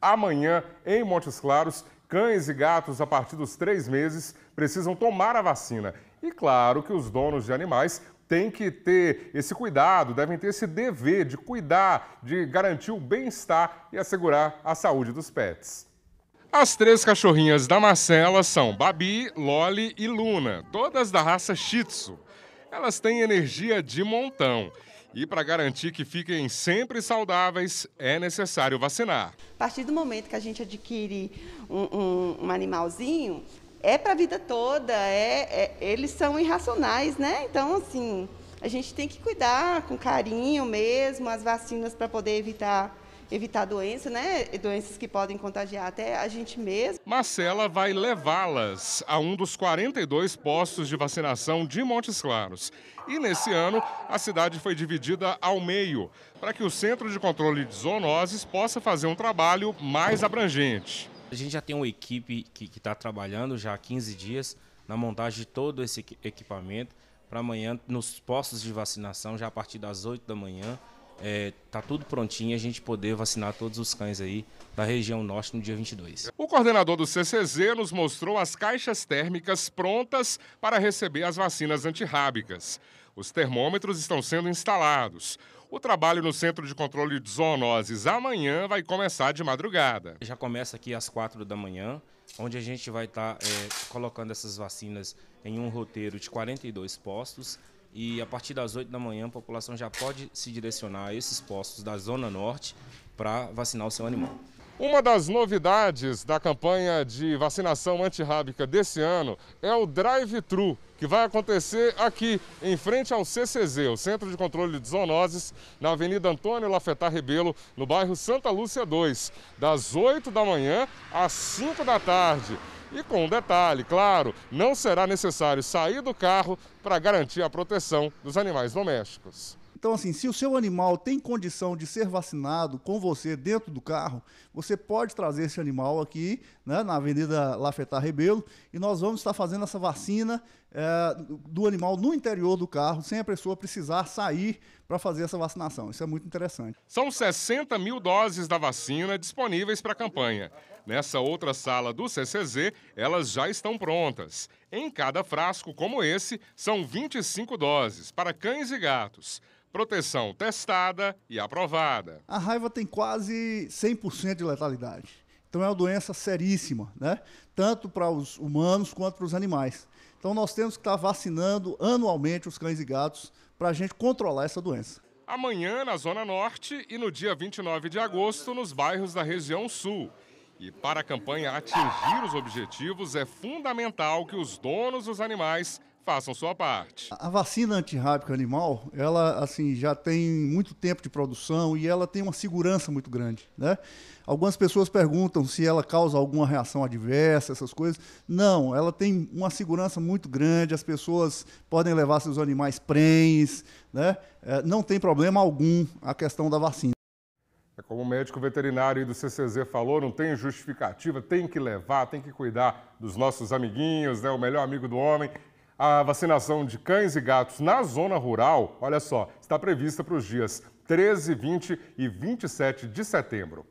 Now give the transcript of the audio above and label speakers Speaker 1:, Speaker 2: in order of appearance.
Speaker 1: amanhã em Montes Claros. Cães e gatos a partir dos três meses precisam tomar a vacina. E claro que os donos de animais têm que ter esse cuidado, devem ter esse dever de cuidar, de garantir o bem-estar e assegurar a saúde dos pets. As três cachorrinhas da Marcela são Babi, Loli e Luna, todas da raça Shih Tzu. Elas têm energia de montão e para garantir que fiquem sempre saudáveis, é necessário vacinar. A partir do momento que a gente adquire um, um, um animalzinho, é para a vida toda, é, é, eles são irracionais, né? Então, assim, a gente tem que cuidar com carinho mesmo, as vacinas para poder evitar evitar doenças, né? Doenças que podem contagiar até a gente mesmo. Marcela vai levá-las a um dos 42 postos de vacinação de Montes Claros. E nesse ano, a cidade foi dividida ao meio, para que o Centro de Controle de Zoonoses possa fazer um trabalho mais abrangente.
Speaker 2: A gente já tem uma equipe que está trabalhando já há 15 dias na montagem de todo esse equipamento para amanhã nos postos de vacinação, já a partir das 8 da manhã é, tá tudo prontinho a gente poder vacinar todos os cães aí da região norte no dia 22.
Speaker 1: O coordenador do CCZ nos mostrou as caixas térmicas prontas para receber as vacinas antirrábicas. Os termômetros estão sendo
Speaker 2: instalados. O trabalho no Centro de Controle de Zoonoses amanhã vai começar de madrugada. Já começa aqui às quatro da manhã, onde a gente vai estar tá, é, colocando essas vacinas em um roteiro de 42 postos e a partir das 8 da manhã, a população já pode se direcionar a esses postos da Zona Norte para vacinar o seu animal. Uma das novidades da campanha de vacinação antirrábica desse ano
Speaker 1: é o drive-thru, que vai acontecer aqui, em frente ao CCZ, o Centro de Controle de Zoonoses, na Avenida Antônio Lafetar Rebelo, no bairro Santa Lúcia 2, das 8 da manhã às 5 da tarde. E com um detalhe, claro, não será necessário sair do carro para garantir a proteção dos animais domésticos.
Speaker 3: Então, assim, se o seu animal tem condição de ser vacinado com você dentro do carro, você pode trazer esse animal aqui né, na Avenida Lafetar Rebelo e nós vamos estar fazendo essa vacina é, do animal no interior do carro, sem a pessoa precisar sair para fazer essa vacinação. Isso é muito interessante.
Speaker 1: São 60 mil doses da vacina disponíveis para a campanha. Nessa outra sala do CCZ, elas já estão prontas. Em cada frasco, como esse, são 25 doses para cães e gatos. Proteção testada e aprovada.
Speaker 3: A raiva tem quase 100% de letalidade. Então é uma doença seríssima, né? Tanto para os humanos quanto para os animais. Então nós temos que estar vacinando anualmente os cães e gatos para a gente controlar essa doença
Speaker 1: amanhã na Zona Norte e no dia 29 de agosto nos bairros da região Sul. E para a campanha atingir os objetivos, é fundamental que os donos dos animais façam sua parte.
Speaker 3: A vacina antirrábica animal, ela assim já tem muito tempo de produção e ela tem uma segurança muito grande, né? Algumas pessoas perguntam se ela causa alguma reação adversa, essas coisas. Não, ela tem uma segurança muito grande. As pessoas podem levar seus animais prens, né? É, não tem problema algum a questão da vacina.
Speaker 1: É como o médico veterinário do CCZ falou, não tem justificativa, tem que levar, tem que cuidar dos nossos amiguinhos, né? o melhor amigo do homem. A vacinação de cães e gatos na zona rural, olha só, está prevista para os dias 13, 20 e 27 de setembro.